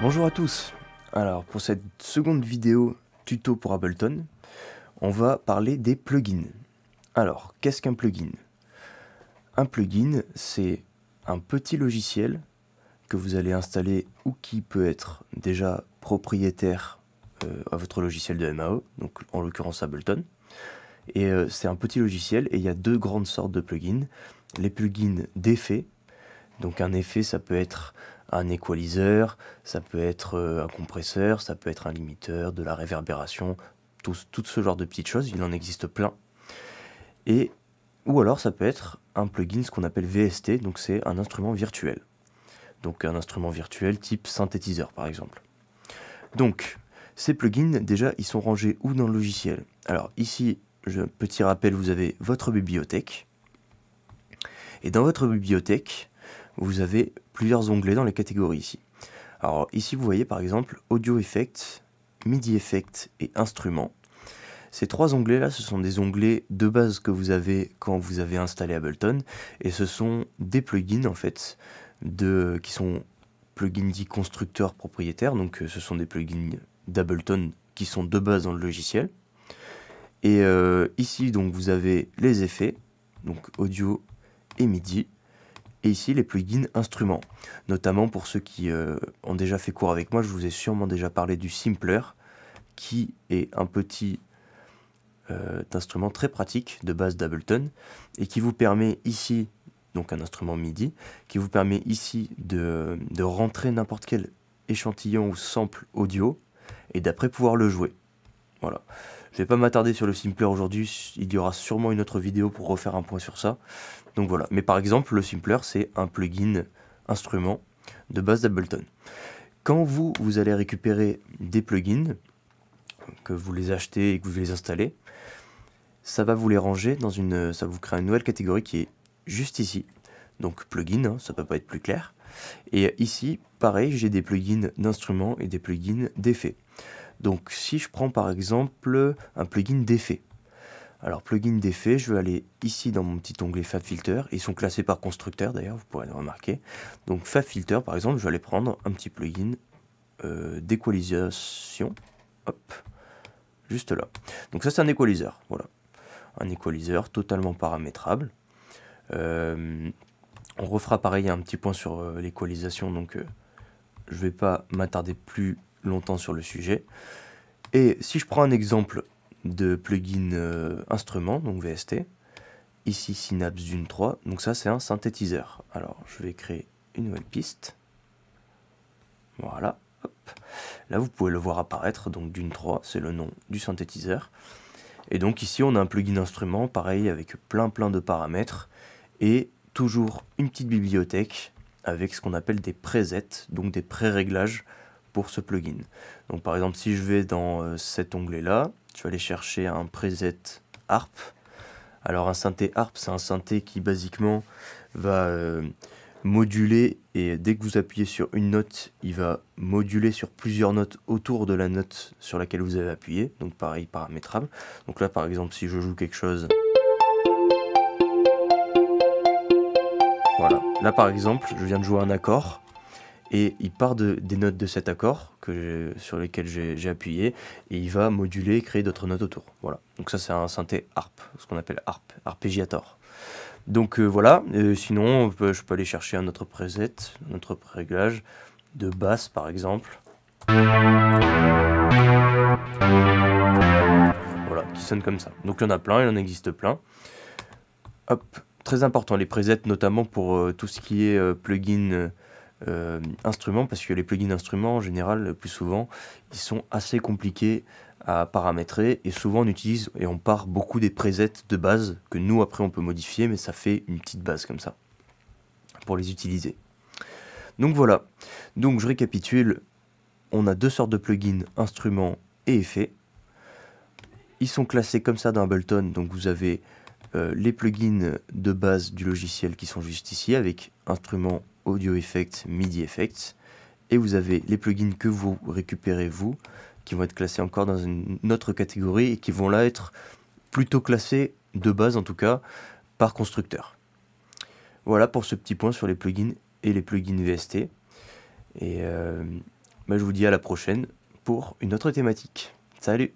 Bonjour à tous. Alors pour cette seconde vidéo tuto pour Ableton, on va parler des plugins. Alors qu'est-ce qu'un plugin Un plugin, c'est un petit logiciel que vous allez installer ou qui peut être déjà propriétaire euh, à votre logiciel de MAO, donc en l'occurrence Ableton. Et euh, c'est un petit logiciel et il y a deux grandes sortes de plugins. Les plugins d'effet. Donc un effet, ça peut être un equalizer, ça peut être euh, un compresseur, ça peut être un limiteur, de la réverbération, tout, tout ce genre de petites choses. Il en existe plein. Et ou alors ça peut être un plugin, ce qu'on appelle VST, donc c'est un instrument virtuel. Donc un instrument virtuel type synthétiseur par exemple. Donc ces plugins, déjà, ils sont rangés où dans le logiciel Alors ici, je, petit rappel, vous avez votre bibliothèque. Et dans votre bibliothèque, vous avez plusieurs onglets dans les catégories ici. Alors ici, vous voyez par exemple Audio Effects, MIDI Effects et Instruments. Ces trois onglets-là, ce sont des onglets de base que vous avez quand vous avez installé Ableton, et ce sont des plugins en fait, de, qui sont plugins dits constructeurs propriétaires, donc ce sont des plugins d'Ableton qui sont de base dans le logiciel. Et euh, ici, donc, vous avez les effets, donc audio et MIDI. Et ici, les plugins instruments. Notamment pour ceux qui euh, ont déjà fait cours avec moi, je vous ai sûrement déjà parlé du Simpler, qui est un petit euh, instrument très pratique de base d'Ableton et qui vous permet ici, donc un instrument MIDI, qui vous permet ici de, de rentrer n'importe quel échantillon ou sample audio et d'après pouvoir le jouer. Voilà. Je vais pas m'attarder sur le simpler aujourd'hui, il y aura sûrement une autre vidéo pour refaire un point sur ça. Donc voilà, mais par exemple le simpler c'est un plugin instrument de base d'Ableton. Quand vous, vous allez récupérer des plugins, que vous les achetez et que vous les installez, ça va vous les ranger dans une, ça vous crée une nouvelle catégorie qui est juste ici. Donc plugin, ça hein, ça peut pas être plus clair. Et ici, pareil, j'ai des plugins d'instruments et des plugins d'effets. Donc si je prends par exemple un plugin d'effet, alors plugin d'effet, je vais aller ici dans mon petit onglet FabFilter. Ils sont classés par constructeur d'ailleurs, vous pourrez le remarquer. Donc FabFilter par exemple, je vais aller prendre un petit plugin euh, d'équalisation. Hop, juste là. Donc ça c'est un équaliseur, voilà. Un équaliseur totalement paramétrable. Euh, on refera pareil un petit point sur euh, l'équalisation, donc euh, je vais pas m'attarder plus longtemps sur le sujet. Et si je prends un exemple de plugin euh, instrument, donc VST, ici Synapse Dune 3, donc ça c'est un synthétiseur. Alors je vais créer une nouvelle piste. Voilà, Là vous pouvez le voir apparaître, donc Dune 3, c'est le nom du synthétiseur. Et donc ici on a un plugin instrument, pareil avec plein plein de paramètres, et toujours une petite bibliothèque avec ce qu'on appelle des presets, donc des pré-réglages ce plugin. Donc par exemple, si je vais dans euh, cet onglet-là, je vais aller chercher un preset Harp. Alors un synthé Harp c'est un synthé qui basiquement va euh, moduler et dès que vous appuyez sur une note, il va moduler sur plusieurs notes autour de la note sur laquelle vous avez appuyé. Donc pareil, paramétrable. Donc là par exemple, si je joue quelque chose... Voilà. Là par exemple, je viens de jouer un accord et il part des notes de cet accord que sur lesquelles j'ai appuyé et il va moduler et créer d'autres notes autour. Voilà. Donc ça c'est un synthé arp, ce qu'on appelle harp, arpeggiator. Donc euh, voilà, euh, sinon je peux aller chercher un autre preset, un autre réglage de basse par exemple. Voilà, qui sonne comme ça. Donc il y en a plein, il en existe plein. Hop, très important les presets notamment pour euh, tout ce qui est plugin euh, instruments, parce que les plugins instruments, en général, plus souvent, ils sont assez compliqués à paramétrer, et souvent on utilise et on part beaucoup des presets de base, que nous après on peut modifier, mais ça fait une petite base comme ça, pour les utiliser. Donc voilà, donc je récapitule, on a deux sortes de plugins, instruments et effets. Ils sont classés comme ça dans Ableton, donc vous avez euh, les plugins de base du logiciel qui sont juste ici avec instruments Audio Effects, MIDI Effects. Et vous avez les plugins que vous récupérez vous, qui vont être classés encore dans une autre catégorie et qui vont là être plutôt classés, de base en tout cas, par constructeur. Voilà pour ce petit point sur les plugins et les plugins VST. Et euh, bah, je vous dis à la prochaine pour une autre thématique. Salut